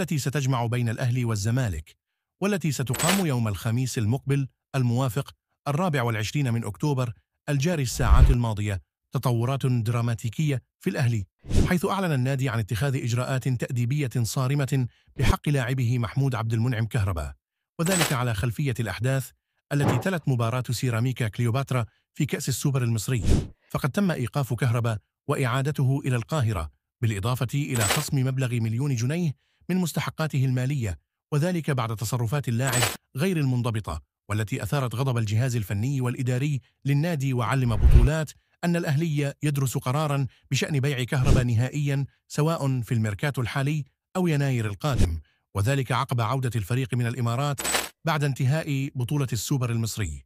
التي ستجمع بين الأهلي والزمالك والتي ستقام يوم الخميس المقبل الموافق الرابع والعشرين من أكتوبر الجاري الساعات الماضية تطورات دراماتيكية في الأهلي حيث أعلن النادي عن اتخاذ إجراءات تأديبية صارمة بحق لاعبه محمود عبد المنعم كهرباء وذلك على خلفية الأحداث التي تلت مباراة سيراميكا كليوباترا في كأس السوبر المصري فقد تم إيقاف كهرباء وإعادته إلى القاهرة بالإضافة إلى خصم مبلغ مليون جنيه من مستحقاته المالية وذلك بعد تصرفات اللاعب غير المنضبطة والتي أثارت غضب الجهاز الفني والإداري للنادي وعلم بطولات أن الأهلية يدرس قرارا بشأن بيع كهرباء نهائيا سواء في الميركاتو الحالي أو يناير القادم وذلك عقب عودة الفريق من الإمارات بعد انتهاء بطولة السوبر المصري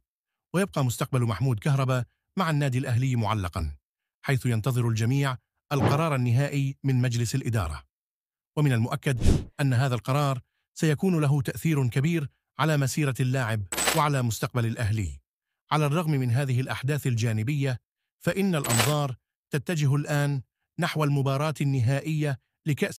ويبقى مستقبل محمود كهرباء مع النادي الأهلي معلقا حيث ينتظر الجميع القرار النهائي من مجلس الإدارة ومن المؤكد أن هذا القرار سيكون له تأثير كبير على مسيرة اللاعب وعلى مستقبل الأهلي على الرغم من هذه الأحداث الجانبية فإن الأنظار تتجه الآن نحو المباراة النهائية لكأس